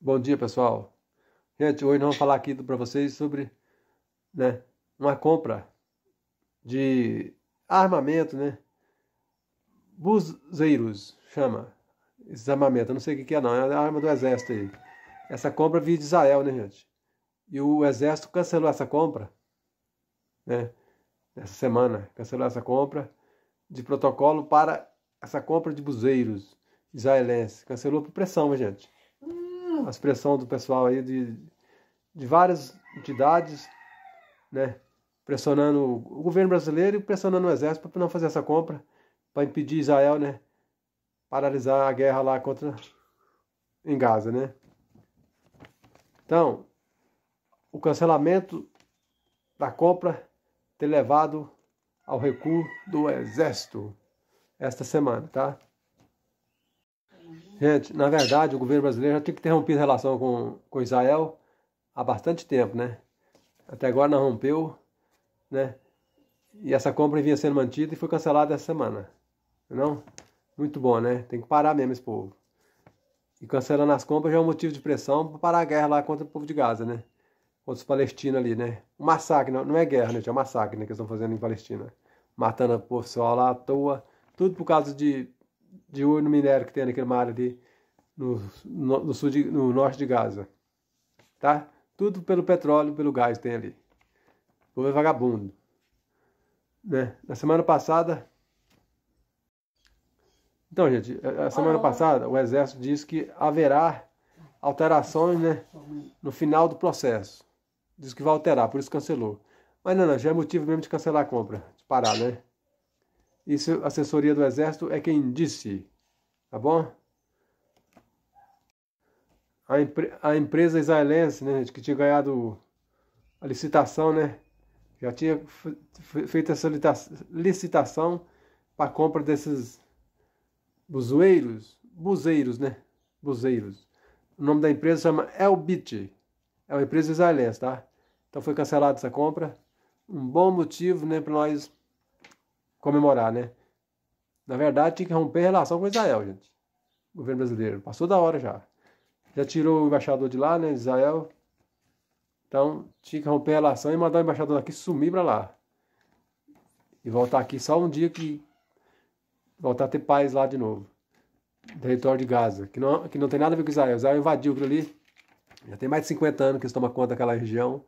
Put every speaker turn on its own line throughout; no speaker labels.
Bom dia, pessoal. Gente, hoje nós vamos falar aqui para vocês sobre né, uma compra de armamento, né? Buzeiros, chama esses armamentos. Eu não sei o que, é, não. É a arma do exército aí. Essa compra veio de Israel, né, gente? E o exército cancelou essa compra, né? Essa semana, cancelou essa compra de protocolo para essa compra de buzeiros israelenses. Cancelou por pressão, né, gente? a expressão do pessoal aí de, de várias entidades, né? Pressionando o governo brasileiro e pressionando o exército para não fazer essa compra, para impedir Israel, né? Paralisar a guerra lá contra em Gaza, né? Então, o cancelamento da compra ter levado ao recuo do exército esta semana, tá? Gente, na verdade, o governo brasileiro já tinha que ter rompido relação com, com Israel há bastante tempo, né? Até agora não rompeu, né? E essa compra vinha sendo mantida e foi cancelada essa semana. Não? É Muito bom, né? Tem que parar mesmo esse povo. E cancelando as compras já é um motivo de pressão para parar a guerra lá contra o povo de Gaza, né? Contra os palestinos ali, né? Um massacre, não, é guerra, né? É um massacre né, que eles estão fazendo em Palestina. Matando o povo só lá à toa. Tudo por causa de de ouro no minério que tem naquela área ali no, no, sul de, no norte de Gaza. Tá? Tudo pelo petróleo, pelo gás tem ali. O povo é vagabundo. Né? Na semana passada. Então, gente, a semana passada o Exército disse que haverá alterações né, no final do processo. Diz que vai alterar, por isso cancelou. Mas não, não, já é motivo mesmo de cancelar a compra, de parar, né? Isso, a assessoria do Exército é quem disse, tá bom? A, impre, a empresa israelense, né, gente, que tinha ganhado a licitação, né? Já tinha feito essa licitação para compra desses buzoeiros, buzeiros, né? Buzeiros. O nome da empresa chama Elbit. É uma empresa israelense, tá? Então foi cancelada essa compra. Um bom motivo, né, para nós comemorar, né? Na verdade, tinha que romper a relação com Israel, gente. O governo brasileiro. Passou da hora já. Já tirou o embaixador de lá, né? Israel. Então, tinha que romper a relação e mandar o embaixador daqui sumir para lá. E voltar aqui só um dia que. Voltar a ter paz lá de novo. Território de Gaza. Que não, que não tem nada a ver com Israel. Israel invadiu aquilo ali. Já tem mais de 50 anos que eles tomam conta daquela região,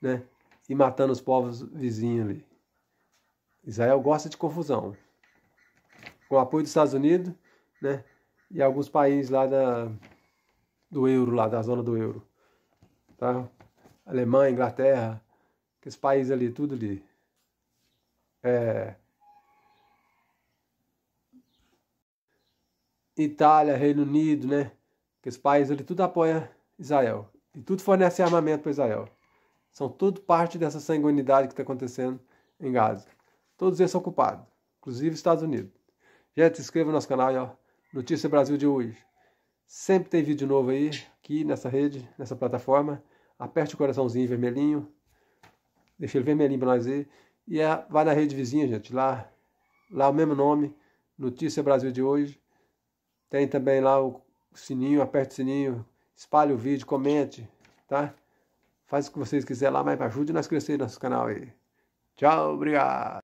né? E matando os povos vizinhos ali. Israel gosta de confusão. Com o apoio dos Estados Unidos, né? E alguns países lá da, do euro, lá da zona do euro. Tá? Alemanha, Inglaterra, aqueles países ali, tudo ali. É... Itália, Reino Unido, né? Aqueles países ali, tudo apoia Israel. E tudo fornece armamento para Israel. São tudo parte dessa sanguinidade que está acontecendo em Gaza. Todos eles são culpados, inclusive Estados Unidos. Gente, se inscreva no nosso canal, ó, Notícia Brasil de hoje. Sempre tem vídeo novo aí, aqui nessa rede, nessa plataforma. Aperte o coraçãozinho vermelhinho, deixa ele vermelhinho para nós aí. E é, vai na rede vizinha, gente, lá, lá o mesmo nome, Notícia Brasil de hoje. Tem também lá o sininho, aperte o sininho, espalhe o vídeo, comente, tá? Faz o que vocês quiserem lá, mas ajude nós a crescer nosso canal aí. Tchau, obrigado!